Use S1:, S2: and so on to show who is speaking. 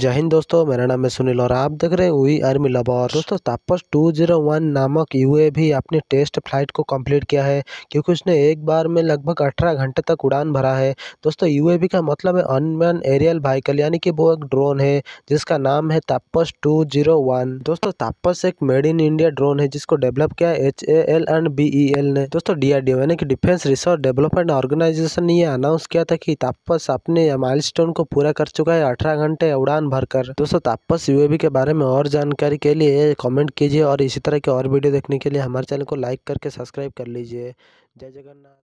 S1: जय हिंद दोस्तों मेरा नाम है सुनील और आप देख रहे हैं वी आर्मी लवर दोस्तों तापस 201 नामक भी अपने टेस्ट फ्लाइट को कंप्लीट किया है क्योंकि उसने एक बार में लगभग 18 घंटे तक उड़ान भरा है दोस्तों यू का मतलब है अनमैन एरियल व्हीकल यानी कि वो एक ड्रोन है जिसका नाम है तापस टू दोस्तों तापस एक मेड इन इंडिया ड्रोन है जिसको डेवलप किया H A L and B E L ने दोस्तों डी आर डी यानी कि डिफेंस रिसर्च डेवलपमेंट ऑर्गेनाइजेशन ने यह अनाउंस किया था कि तापस अपने माइल को पूरा कर चुका है अठारह घंटे उड़ान भरकर दोस्तों तापस यूएवी के बारे में और जानकारी के लिए कमेंट कीजिए और इसी तरह के और वीडियो देखने के लिए हमारे चैनल को लाइक करके सब्सक्राइब कर लीजिए
S2: जय जगन्नाथ